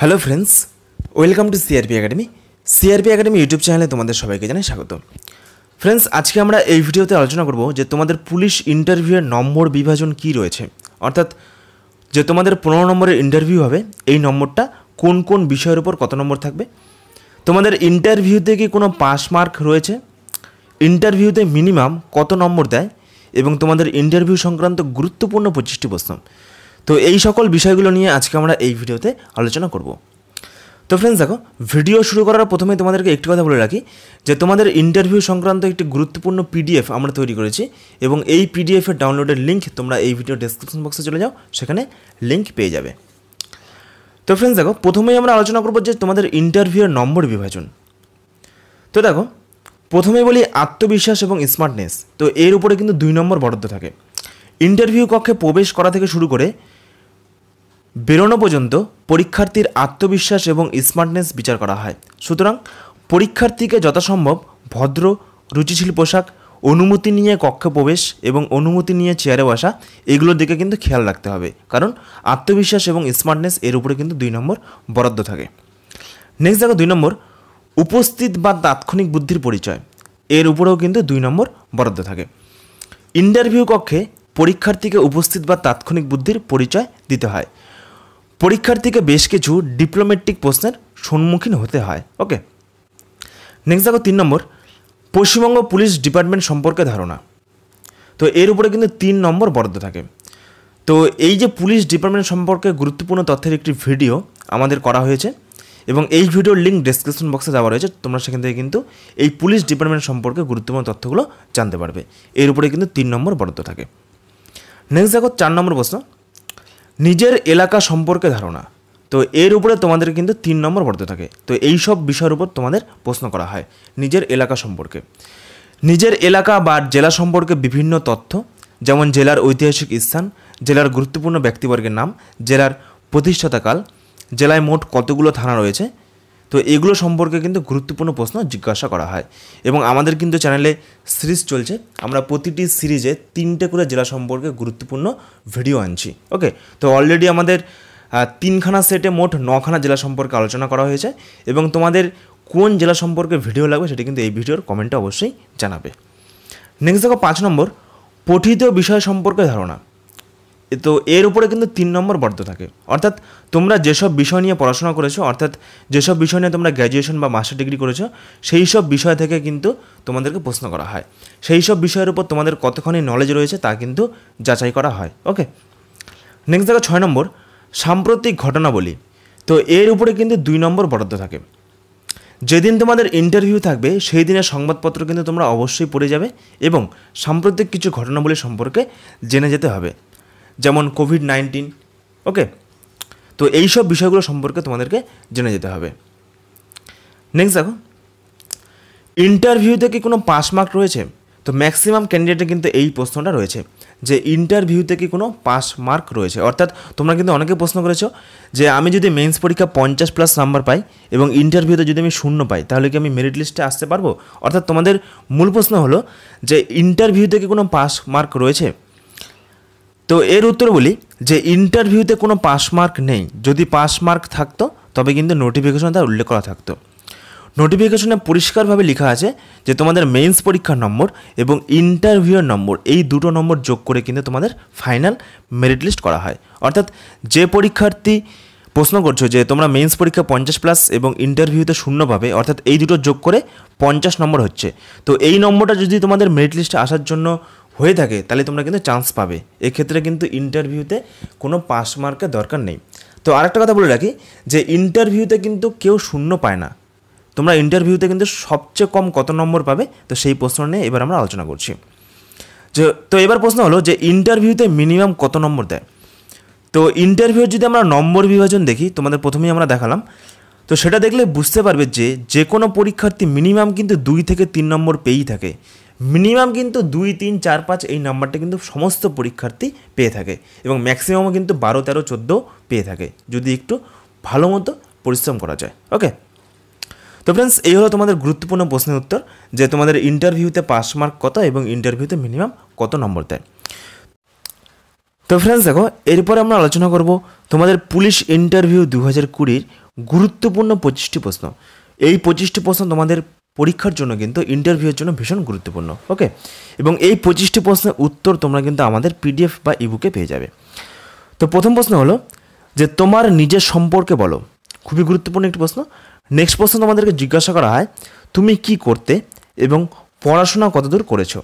hello friends welcome to CRP academy CRP academy YouTube চ্যানেলে তোমাদের সবাইকে জানাই স্বাগত ফ্রেন্ডস আজকে আমরা এই ভিডিওতে আলোচনা করব যে তোমাদের পুলিশ ইন্টারভিউয়ের নম্বর বিভাজন কি রয়েছে অর্থাৎ যে তোমাদের পনেরো নম্বরের ইন্টারভিউ হবে এই নম্বরটা কোন কোন বিষয়ের উপর কত নম্বর থাকবে তোমাদের ইন্টারভিউতে কি কোনো পাস মার্ক রয়েছে ইন্টারভিউতে মিনিমাম কত নম্বর দেয় এবং তোমাদের ইন্টারভিউ সংক্রান্ত গুরুত্বপূর্ণ পঁচিশটি প্রশ্ন তো এই সকল বিষয়গুলো নিয়ে আজকে আমরা এই ভিডিওতে আলোচনা করব তো ফ্রেন্ডস দেখো ভিডিও শুরু করার প্রথমে তোমাদেরকে একটি কথা বলে রাখি যে তোমাদের ইন্টারভিউ সংক্রান্ত একটি গুরুত্বপূর্ণ পিডিএফ আমরা তৈরি করেছি এবং এই পিডিএফের ডাউনলোডের লিঙ্ক তোমরা এই ভিডিও ডেসক্রিপশন বক্সে চলে যাও সেখানে লিঙ্ক পেয়ে যাবে তো ফ্রেন্ডস দেখো প্রথমেই আমরা আলোচনা করবো যে তোমাদের ইন্টারভিউয়ের নম্বর বিভাজন তো দেখো প্রথমে বলি আত্মবিশ্বাস এবং স্মার্টনেস তো এর উপরে কিন্তু দুই নম্বর বরাদ্দ থাকে ইন্টারভিউ কক্ষে প্রবেশ করা থেকে শুরু করে বেরোনো পর্যন্ত পরীক্ষার্থীর আত্মবিশ্বাস এবং স্মার্টনেস বিচার করা হয় সুতরাং পরীক্ষার্থীকে যথাসম্ভব ভদ্র রুচিশীল পোশাক অনুমতি নিয়ে কক্ষে প্রবেশ এবং অনুমতি নিয়ে চেয়ারে বসা এগুলোর দিকে কিন্তু খেয়াল রাখতে হবে কারণ আত্মবিশ্বাস এবং স্মার্টনেস এর উপরে কিন্তু দুই নম্বর বরাদ্দ থাকে নেক্সট দেখো দুই নম্বর উপস্থিত বা তাৎক্ষণিক বুদ্ধির পরিচয় এর উপরেও কিন্তু দুই নম্বর বরাদ্দ থাকে ইন্টারভিউ কক্ষে পরীক্ষার্থীকে উপস্থিত বা তাৎক্ষণিক বুদ্ধির পরিচয় দিতে হয় পরীক্ষার্থীকে বেশ কিছু ডিপ্লোমেটিক প্রশ্নের সম্মুখীন হতে হয় ওকে নেক্সট দেখো তিন নম্বর পশ্চিমবঙ্গ পুলিশ ডিপার্টমেন্ট সম্পর্কে ধারণা তো এর উপরে কিন্তু তিন নম্বর বরাদ্দ থাকে তো এই যে পুলিশ ডিপার্টমেন্ট সম্পর্কে গুরুত্বপূর্ণ তথ্যের একটি ভিডিও আমাদের করা হয়েছে এবং এই ভিডিওর লিঙ্ক ডিসক্রিপশন বক্সে দেওয়া রয়েছে তোমরা সেখান থেকে কিন্তু এই পুলিশ ডিপার্টমেন্ট সম্পর্কে গুরুত্বপূর্ণ তথ্যগুলো জানতে পারবে এর উপরে কিন্তু তিন নম্বর বরাদ্দ থাকে নেক্সট দেখো চার নম্বর প্রশ্ন নিজের এলাকা সম্পর্কে ধারণা তো এর উপরে তোমাদের কিন্তু তিন নম্বর পড়তে থাকে তো এই সব বিষয়ের উপর তোমাদের প্রশ্ন করা হয় নিজের এলাকা সম্পর্কে নিজের এলাকা বা জেলা সম্পর্কে বিভিন্ন তথ্য যেমন জেলার ঐতিহাসিক স্থান জেলার গুরুত্বপূর্ণ ব্যক্তিবর্গের নাম জেলার প্রতিষ্ঠাতাকাল জেলায় মোট কতগুলো থানা রয়েছে তো এগুলো সম্পর্কে কিন্তু গুরুত্বপূর্ণ প্রশ্ন জিজ্ঞাসা করা হয় এবং আমাদের কিন্তু চ্যানেলে সিরিজ চলছে আমরা প্রতিটি সিরিজে তিনটে করে জেলা সম্পর্কে গুরুত্বপূর্ণ ভিডিও আনছি ওকে তো অলরেডি আমাদের তিনখানা সেটে মোট নখানা জেলা সম্পর্কে আলোচনা করা হয়েছে এবং তোমাদের কোন জেলা সম্পর্কে ভিডিও লাগবে সেটি কিন্তু এই ভিডিওর কমেন্টে অবশ্যই জানাবে নেক্সট দেখো পাঁচ নম্বর পঠিত বিষয় সম্পর্কে ধারণা তো এর উপরে কিন্তু তিন নম্বর বর্ধ থাকে অর্থাৎ তোমরা যেসব বিষয় নিয়ে পড়াশোনা করেছো অর্থাৎ যেসব বিষয় নিয়ে তোমরা গ্র্যাজুয়েশন বা মাস্টার ডিগ্রি করেছো সেই সব বিষয় থেকে কিন্তু তোমাদেরকে প্রশ্ন করা হয় সেই সব বিষয়ের উপর তোমাদের কতখানি নলেজ রয়েছে তা কিন্তু যাচাই করা হয় ওকে নেক্সট দেখো ছয় নম্বর সাম্প্রতিক ঘটনাবলী তো এর উপরে কিন্তু দুই নম্বর বরাদ্দ থাকে যেদিন তোমাদের ইন্টারভিউ থাকবে সেই দিনের সংবাদপত্র কিন্তু তোমরা অবশ্যই পড়ে যাবে এবং সাম্প্রতিক কিছু ঘটনাবলী সম্পর্কে জেনে যেতে হবে যেমন কোভিড নাইন্টিন ওকে তো এই সব বিষয়গুলো সম্পর্কে তোমাদেরকে জেনে যেতে হবে নেক্সট দেখো ইন্টারভিউতে কি কোনো পাস মার্ক রয়েছে তো ম্যাক্সিমাম ক্যান্ডিডেটে কিন্তু এই প্রশ্নটা রয়েছে যে ইন্টারভিউতে কি কোনো পাস মার্ক রয়েছে অর্থাৎ তোমরা কিন্তু অনেকে প্রশ্ন করেছো যে আমি যদি মেন্স পরীক্ষা পঞ্চাশ প্লাস নাম্বার পাই এবং ইন্টারভিউতে যদি আমি শূন্য পাই তাহলে কি আমি মেরিট লিস্টে আসতে পারবো অর্থাৎ তোমাদের মূল প্রশ্ন হলো যে ইন্টারভিউতে কি কোনো পাস মার্ক রয়েছে তো এর উত্তর বলি যে ইন্টারভিউতে কোনো পাস মার্ক নেই যদি পাস মার্ক থাকতো তবে কিন্তু নোটিফিকেশন তার উল্লেখ করা থাকতো নোটিফিকেশনে পরিষ্কারভাবে লেখা আছে যে তোমাদের মেন্স পরীক্ষার নম্বর এবং ইন্টারভিউয়ের নম্বর এই দুটো নম্বর যোগ করে কিন্তু তোমাদের ফাইনাল মেরিট লিস্ট করা হয় অর্থাৎ যে পরীক্ষার্থী প্রশ্ন করছো যে তোমরা মেন্স পরীক্ষা পঞ্চাশ প্লাস এবং ইন্টারভিউতে শূন্য পাবে অর্থাৎ এই দুটো যোগ করে পঞ্চাশ নম্বর হচ্ছে তো এই নম্বরটা যদি তোমাদের মেরিট লিস্টে আসার জন্য হয়ে থাকে তাহলে তোমরা কিন্তু চান্স পাবে এক্ষেত্রে কিন্তু ইন্টারভিউতে কোনো পাস মার্কের দরকার নেই তো আরেকটা কথা বলে রাখি যে ইন্টারভিউতে কিন্তু কেউ শূন্য পায় না তোমরা ইন্টারভিউতে কিন্তু সবচেয়ে কম কত নম্বর পাবে তো সেই প্রশ্ন নিয়ে এবার আমরা আলোচনা করছি যে তো এবার প্রশ্ন হলো যে ইন্টারভিউতে মিনিমাম কত নম্বর দেয় তো ইন্টারভিউ যদি আমরা নম্বর বিভাজন দেখি তোমাদের প্রথমেই আমরা দেখালাম তো সেটা দেখলে বুঝতে পারবে যে যে কোনো পরীক্ষার্থী মিনিমাম কিন্তু দুই থেকে তিন নম্বর পেয়েই থাকে মিনিমাম কিন্তু দুই তিন চার পাঁচ এই নাম্বারটা কিন্তু সমস্ত পরীক্ষার্থী পেয়ে থাকে এবং ম্যাক্সিমামও কিন্তু বারো তেরো চোদ্দো পেয়ে থাকে যদি একটু ভালো মতো পরিশ্রম করা যায় ওকে তো ফ্রেন্ডস এই হলো তোমাদের গুরুত্বপূর্ণ প্রশ্নের উত্তর যে তোমাদের ইন্টারভিউতে পাস মার্ক কত এবং ইন্টারভিউতে মিনিমাম কত নম্বর দেয় তো ফ্রেন্ডস দেখো এরপরে আমরা আলোচনা করব তোমাদের পুলিশ ইন্টারভিউ দু হাজার কুড়ির গুরুত্বপূর্ণ পঁচিশটি প্রশ্ন এই পঁচিশটি প্রশ্ন তোমাদের পরীক্ষার জন্য কিন্তু ইন্টারভিউয়ের জন্য ভীষণ গুরুত্বপূর্ণ ওকে এবং এই পঁচিশটি প্রশ্নের উত্তর তোমরা কিন্তু আমাদের পিডিএফ বা ইবুকে পেয়ে যাবে তো প্রথম প্রশ্ন হলো যে তোমার নিজের সম্পর্কে বলো খুবই গুরুত্বপূর্ণ একটি প্রশ্ন নেক্সট প্রশ্ন তোমাদেরকে জিজ্ঞাসা করা হয় তুমি কি করতে এবং পড়াশোনা কতদূর করেছো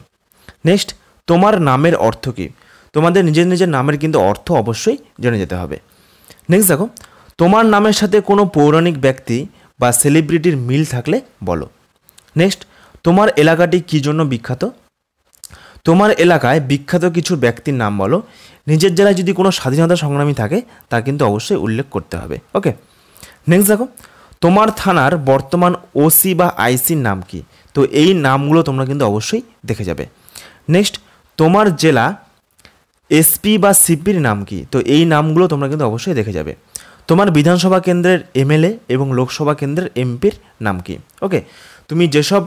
নেক্সট তোমার নামের অর্থ কী তোমাদের নিজের নিজের নামের কিন্তু অর্থ অবশ্যই জেনে যেতে হবে নেক্সট দেখো তোমার নামের সাথে কোনো পৌরাণিক ব্যক্তি বা সেলিব্রিটির মিল থাকলে বলো নেক্সট তোমার এলাকাটি কী জন্য বিখ্যাত তোমার এলাকায় বিখ্যাত কিছু ব্যক্তির নাম বলো নিজের জেলায় যদি কোনো স্বাধীনতা সংগ্রামী থাকে তা কিন্তু অবশ্যই উল্লেখ করতে হবে ওকে নেক্সট দেখো তোমার থানার বর্তমান ওসি বা আইসির নাম কি তো এই নামগুলো তোমরা কিন্তু অবশ্যই দেখে যাবে নেক্সট তোমার জেলা এসপি বা সিপির নাম কি তো এই নামগুলো তোমরা কিন্তু অবশ্যই দেখে যাবে তোমার বিধানসভা কেন্দ্রের এমএলএ এবং লোকসভা কেন্দ্রের এমপির নাম কি ওকে তুমি যেসব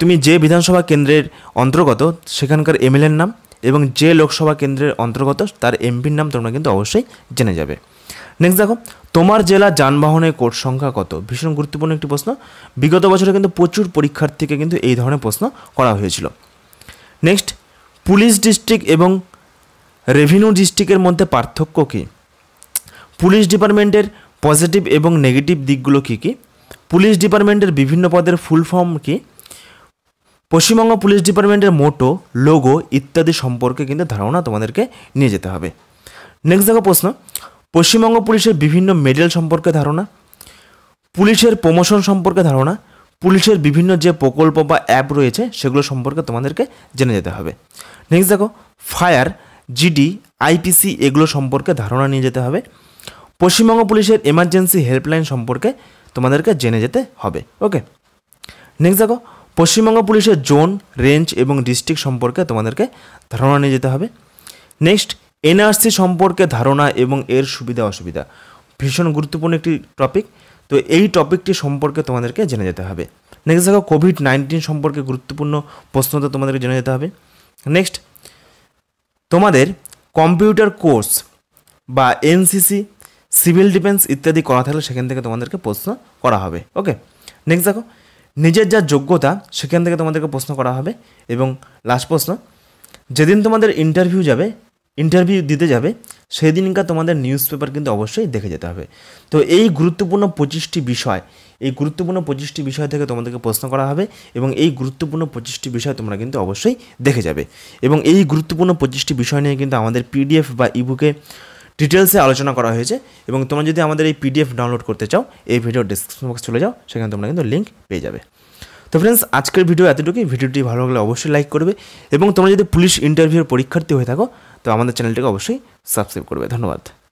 তুমি যে বিধানসভা কেন্দ্রের অন্তর্গত সেখানকার এমএলএর নাম এবং যে লোকসভা কেন্দ্রের অন্তর্গত তার এমপির নাম তোমরা কিন্তু অবশ্যই জেনে যাবে নেক্সট দেখো তোমার জেলা যানবাহনের কোর্ট সংখ্যা কত ভীষণ গুরুত্বপূর্ণ একটি প্রশ্ন বিগত বছরে কিন্তু প্রচুর পরীক্ষার্থীকে কিন্তু এই ধরনের প্রশ্ন করা হয়েছিল নেক্সট পুলিশ ডিস্ট্রিক্ট এবং রেভিনিউ ডিস্ট্রিক্টের মধ্যে পার্থক্য কী পুলিশ ডিপার্টমেন্টের পজিটিভ এবং নেগেটিভ দিকগুলো কী কী পুলিশ ডিপার্টমেন্টের বিভিন্ন পদের ফুল ফর্ম কি পশ্চিমবঙ্গ পুলিশ ডিপার্টমেন্টের মোটো লোগো ইত্যাদি সম্পর্কে কিন্তু ধারণা তোমাদেরকে নিয়ে যেতে হবে নেক্সট দেখো প্রশ্ন পশ্চিমবঙ্গ পুলিশের বিভিন্ন মেডেল সম্পর্কে ধারণা পুলিশের প্রমোশন সম্পর্কে ধারণা পুলিশের বিভিন্ন যে প্রকল্প বা অ্যাপ রয়েছে সেগুলো সম্পর্কে তোমাদেরকে জেনে যেতে হবে নেক্সট দেখো ফায়ার জিডি আইপিসি এগুলো সম্পর্কে ধারণা নিয়ে যেতে হবে পশ্চিমবঙ্গ পুলিশের এমার্জেন্সি হেল্পলাইন সম্পর্কে তোমাদেরকে জেনে যেতে হবে ওকে নেক্সট দেখো পশ্চিমবঙ্গ পুলিশের জোন রেঞ্জ এবং ডিস্ট্রিক্ট সম্পর্কে তোমাদেরকে ধারণা নিয়ে যেতে হবে নেক্সট এনআরসি সম্পর্কে ধারণা এবং এর সুবিধা অসুবিধা ভীষণ গুরুত্বপূর্ণ একটি টপিক তো এই টপিকটি সম্পর্কে তোমাদেরকে জেনে যেতে হবে নেক্সট দেখো কোভিড নাইন্টিন সম্পর্কে গুরুত্বপূর্ণ প্রশ্ন তো তোমাদেরকে জেনে যেতে হবে নেক্সট তোমাদের কম্পিউটার কোর্স বা এনসিসি সিভিল ডিফেন্স ইত্যাদি করা থাকলে সেখান থেকে তোমাদেরকে প্রশ্ন করা হবে ওকে নেক্সট দেখো নিজের যা যোগ্যতা সেখান থেকে তোমাদেরকে প্রশ্ন করা হবে এবং লাস্ট প্রশ্ন যেদিন তোমাদের ইন্টারভিউ যাবে ইন্টারভিউ দিতে যাবে সেই দিনকার তোমাদের নিউজ পেপার কিন্তু অবশ্যই দেখে যেতে হবে তো এই গুরুত্বপূর্ণ পঁচিশটি বিষয় এই গুরুত্বপূর্ণ পঁচিশটি বিষয় থেকে তোমাদেরকে প্রশ্ন করা হবে এবং এই গুরুত্বপূর্ণ পঁচিশটি বিষয় তোমরা কিন্তু অবশ্যই দেখে যাবে এবং এই গুরুত্বপূর্ণ পঁচিশটি বিষয় নিয়ে কিন্তু আমাদের পিডিএফ বা ইবুকে ডিটেলসে আলোচনা করা হয়েছে এবং তোমরা যদি আমাদের এই পিডিএফ ডাউনলোড করতে চাও এই ভিডিও ডিসক্রিপশন বক্স চলে যাও সেখানে তোমরা কিন্তু লিঙ্ক পেয়ে যাবে তো ফ্রেন্ডস আজকের ভিডিও এতটুকুই ভিডিওটি ভালো লাগলে অবশ্যই লাইক করবে এবং তোমরা যদি পুলিশ ইন্টারভিউর পরীক্ষার্থী হয়ে থাকো তো আমাদের চ্যানেলটিকে অবশ্যই সাবস্ক্রাইব করবে ধন্যবাদ